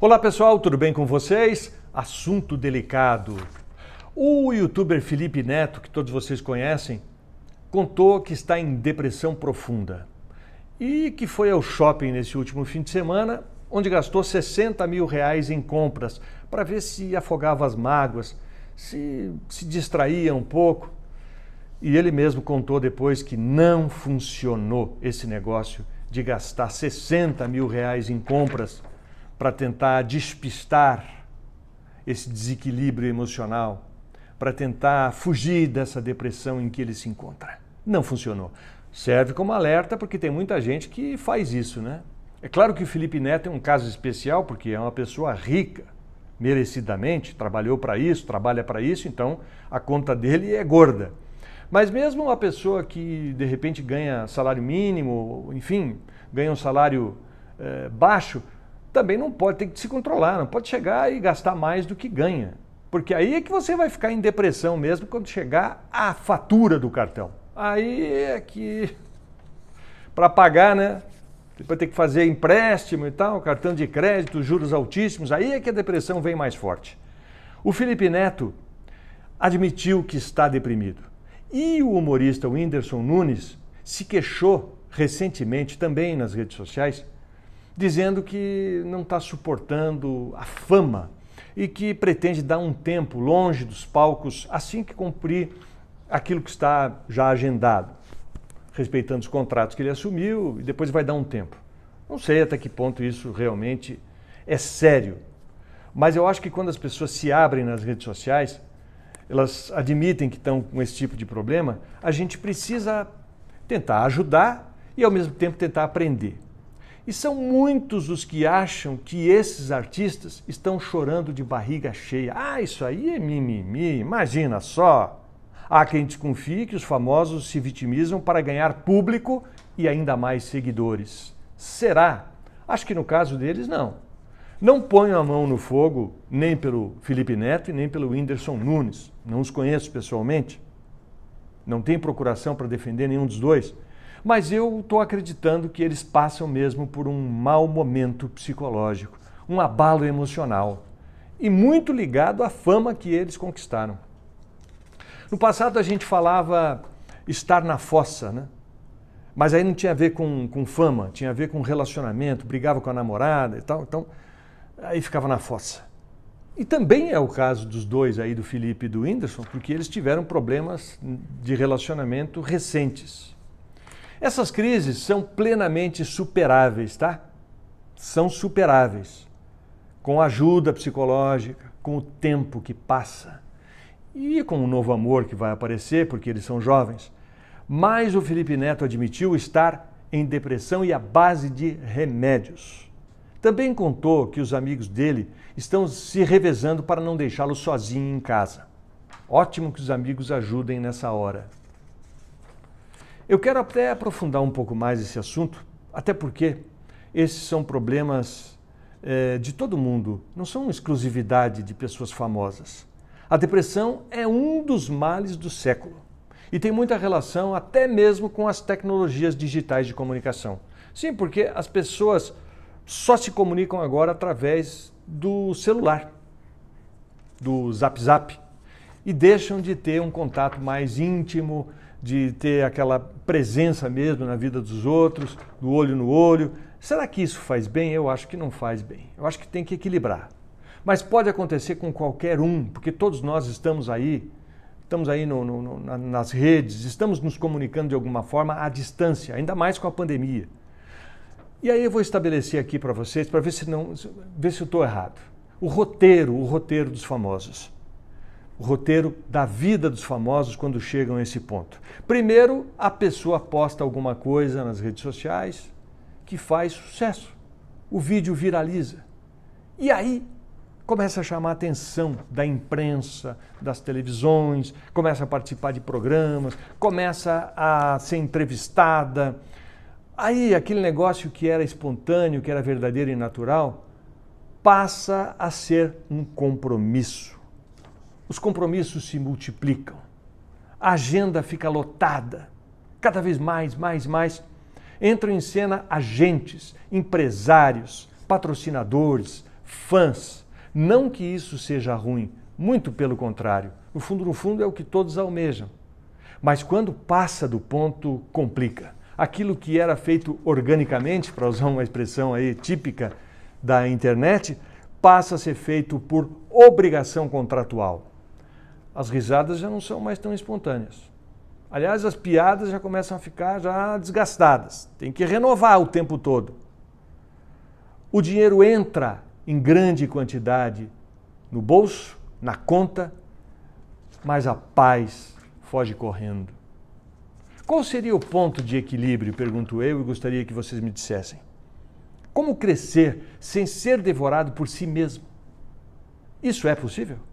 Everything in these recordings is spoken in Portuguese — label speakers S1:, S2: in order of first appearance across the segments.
S1: Olá pessoal, tudo bem com vocês? Assunto delicado. O youtuber Felipe Neto, que todos vocês conhecem, contou que está em depressão profunda e que foi ao shopping nesse último fim de semana, onde gastou 60 mil reais em compras para ver se afogava as mágoas, se, se distraía um pouco. E ele mesmo contou depois que não funcionou esse negócio de gastar 60 mil reais em compras para tentar despistar esse desequilíbrio emocional, para tentar fugir dessa depressão em que ele se encontra. Não funcionou. Serve como alerta porque tem muita gente que faz isso, né? É claro que o Felipe Neto é um caso especial porque é uma pessoa rica, merecidamente, trabalhou para isso, trabalha para isso, então a conta dele é gorda. Mas mesmo uma pessoa que de repente ganha salário mínimo, enfim, ganha um salário eh, baixo, também não pode, tem que se controlar, não pode chegar e gastar mais do que ganha. Porque aí é que você vai ficar em depressão mesmo quando chegar a fatura do cartão. Aí é que para pagar, né? Depois tem que fazer empréstimo e tal, cartão de crédito, juros altíssimos, aí é que a depressão vem mais forte. O Felipe Neto admitiu que está deprimido. E o humorista Whindersson Nunes se queixou recentemente também nas redes sociais dizendo que não está suportando a fama e que pretende dar um tempo longe dos palcos assim que cumprir aquilo que está já agendado, respeitando os contratos que ele assumiu e depois vai dar um tempo. Não sei até que ponto isso realmente é sério, mas eu acho que quando as pessoas se abrem nas redes sociais, elas admitem que estão com esse tipo de problema, a gente precisa tentar ajudar e ao mesmo tempo tentar aprender. E são muitos os que acham que esses artistas estão chorando de barriga cheia. Ah, isso aí é mimimi, imagina só. Há quem desconfie que os famosos se vitimizam para ganhar público e ainda mais seguidores. Será? Acho que no caso deles, não. Não ponho a mão no fogo nem pelo Felipe Neto e nem pelo Whindersson Nunes. Não os conheço pessoalmente. Não tenho procuração para defender nenhum dos dois mas eu estou acreditando que eles passam mesmo por um mau momento psicológico, um abalo emocional e muito ligado à fama que eles conquistaram. No passado a gente falava estar na fossa, né? Mas aí não tinha a ver com, com fama, tinha a ver com relacionamento, brigava com a namorada e tal, então aí ficava na fossa. E também é o caso dos dois aí, do Felipe e do Whindersson, porque eles tiveram problemas de relacionamento recentes. Essas crises são plenamente superáveis, tá? São superáveis. Com ajuda psicológica, com o tempo que passa e com o um novo amor que vai aparecer, porque eles são jovens. Mas o Felipe Neto admitiu estar em depressão e à base de remédios. Também contou que os amigos dele estão se revezando para não deixá-lo sozinho em casa. Ótimo que os amigos ajudem nessa hora. Eu quero até aprofundar um pouco mais esse assunto, até porque esses são problemas é, de todo mundo, não são exclusividade de pessoas famosas. A depressão é um dos males do século e tem muita relação até mesmo com as tecnologias digitais de comunicação. Sim, porque as pessoas só se comunicam agora através do celular, do zap zap, e deixam de ter um contato mais íntimo, de ter aquela presença mesmo na vida dos outros, do olho no olho. Será que isso faz bem? Eu acho que não faz bem. Eu acho que tem que equilibrar. Mas pode acontecer com qualquer um, porque todos nós estamos aí, estamos aí no, no, no, nas redes, estamos nos comunicando de alguma forma à distância, ainda mais com a pandemia. E aí eu vou estabelecer aqui para vocês, para ver se não, ver se eu estou errado. O roteiro, o roteiro dos famosos o roteiro da vida dos famosos quando chegam a esse ponto. Primeiro, a pessoa posta alguma coisa nas redes sociais que faz sucesso. O vídeo viraliza. E aí começa a chamar a atenção da imprensa, das televisões, começa a participar de programas, começa a ser entrevistada. Aí aquele negócio que era espontâneo, que era verdadeiro e natural, passa a ser um compromisso os compromissos se multiplicam, a agenda fica lotada, cada vez mais, mais, mais. Entram em cena agentes, empresários, patrocinadores, fãs. Não que isso seja ruim, muito pelo contrário. No fundo, no fundo, é o que todos almejam. Mas quando passa do ponto, complica. Aquilo que era feito organicamente, para usar uma expressão aí típica da internet, passa a ser feito por obrigação contratual. As risadas já não são mais tão espontâneas. Aliás, as piadas já começam a ficar já desgastadas. Tem que renovar o tempo todo. O dinheiro entra em grande quantidade no bolso, na conta, mas a paz foge correndo. Qual seria o ponto de equilíbrio, pergunto eu e gostaria que vocês me dissessem. Como crescer sem ser devorado por si mesmo? Isso é possível?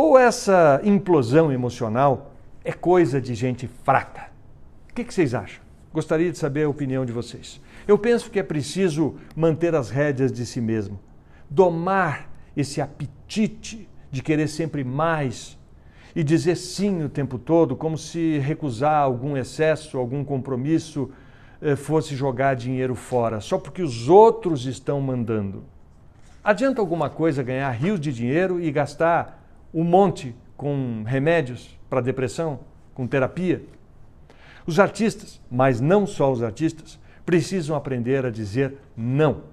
S1: Ou essa implosão emocional é coisa de gente fraca? O que, que vocês acham? Gostaria de saber a opinião de vocês. Eu penso que é preciso manter as rédeas de si mesmo, domar esse apetite de querer sempre mais e dizer sim o tempo todo, como se recusar algum excesso, algum compromisso eh, fosse jogar dinheiro fora, só porque os outros estão mandando. Adianta alguma coisa ganhar rios de dinheiro e gastar um monte com remédios para depressão, com terapia. Os artistas, mas não só os artistas, precisam aprender a dizer não.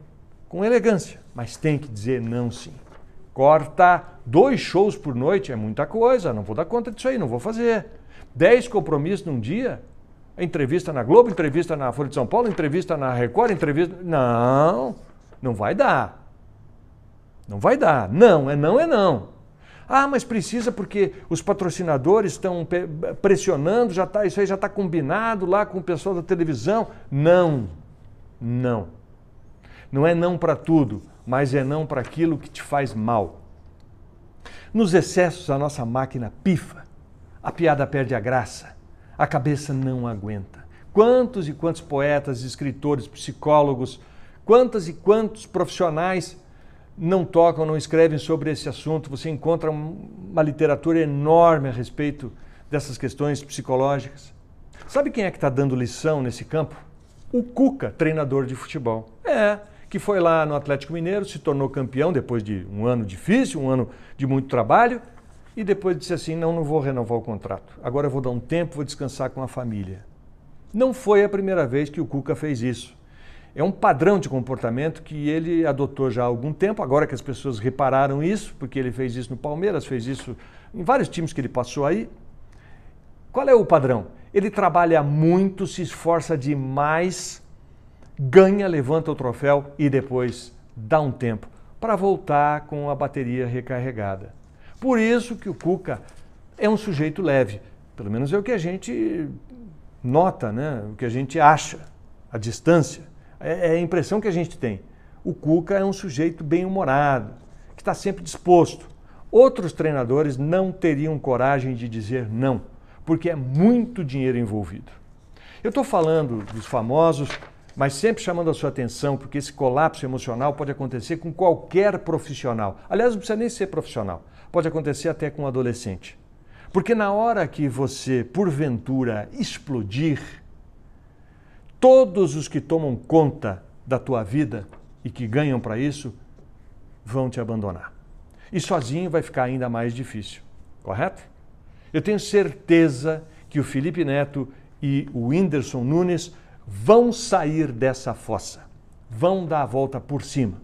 S1: Com elegância, mas tem que dizer não sim. Corta dois shows por noite é muita coisa, não vou dar conta disso aí, não vou fazer. Dez compromissos num dia, entrevista na Globo, entrevista na Folha de São Paulo, entrevista na Record, entrevista. Não, não vai dar. Não vai dar. Não, é não, é não. Ah, mas precisa porque os patrocinadores estão pressionando, já tá, isso aí já está combinado lá com o pessoal da televisão. Não, não. Não é não para tudo, mas é não para aquilo que te faz mal. Nos excessos, a nossa máquina pifa, a piada perde a graça, a cabeça não aguenta. Quantos e quantos poetas, escritores, psicólogos, quantas e quantos profissionais não tocam, não escrevem sobre esse assunto. Você encontra uma literatura enorme a respeito dessas questões psicológicas. Sabe quem é que está dando lição nesse campo? O Cuca, treinador de futebol. É, que foi lá no Atlético Mineiro, se tornou campeão depois de um ano difícil, um ano de muito trabalho, e depois disse assim: não, não vou renovar o contrato. Agora eu vou dar um tempo, vou descansar com a família. Não foi a primeira vez que o Cuca fez isso é um padrão de comportamento que ele adotou já há algum tempo, agora que as pessoas repararam isso, porque ele fez isso no Palmeiras, fez isso em vários times que ele passou aí. Qual é o padrão? Ele trabalha muito, se esforça demais, ganha, levanta o troféu e depois dá um tempo para voltar com a bateria recarregada. Por isso que o Cuca é um sujeito leve, pelo menos é o que a gente nota, né? o que a gente acha, a distância. É, é, a impressão que a gente tem. O Cuca é um sujeito bem-humorado, que está sempre disposto. Outros treinadores não teriam coragem de dizer não, porque é muito dinheiro envolvido. Eu estou falando dos famosos, mas sempre chamando a sua atenção, porque esse colapso emocional pode acontecer com qualquer profissional. Aliás, não precisa nem ser profissional, pode acontecer até com um adolescente. Porque na hora que você, porventura, explodir, todos os que tomam conta da tua vida e que ganham para isso vão te abandonar. E sozinho vai ficar ainda mais difícil, correto? Eu tenho certeza que o Felipe Neto e o Whindersson Nunes vão sair dessa fossa, vão dar a volta por cima.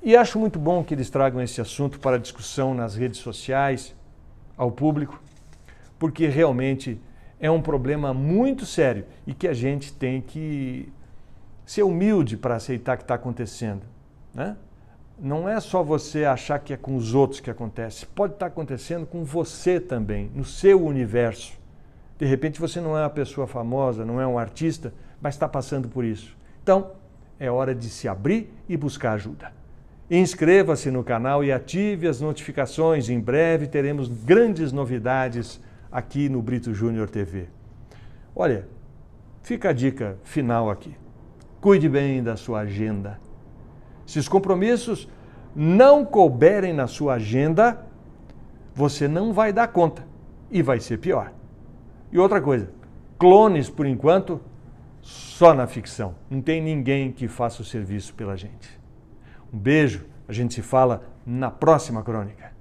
S1: E acho muito bom que eles tragam esse assunto para discussão nas redes sociais, ao público, porque realmente é um problema muito sério e que a gente tem que ser humilde para aceitar que está acontecendo. Né? Não é só você achar que é com os outros que acontece, pode estar tá acontecendo com você também, no seu universo. De repente você não é uma pessoa famosa, não é um artista, mas está passando por isso. Então, é hora de se abrir e buscar ajuda. Inscreva-se no canal e ative as notificações. Em breve teremos grandes novidades aqui no Brito Júnior TV. Olha, fica a dica final aqui. Cuide bem da sua agenda. Se os compromissos não couberem na sua agenda, você não vai dar conta e vai ser pior. E outra coisa, clones por enquanto só na ficção. Não tem ninguém que faça o serviço pela gente. Um beijo, a gente se fala na próxima crônica.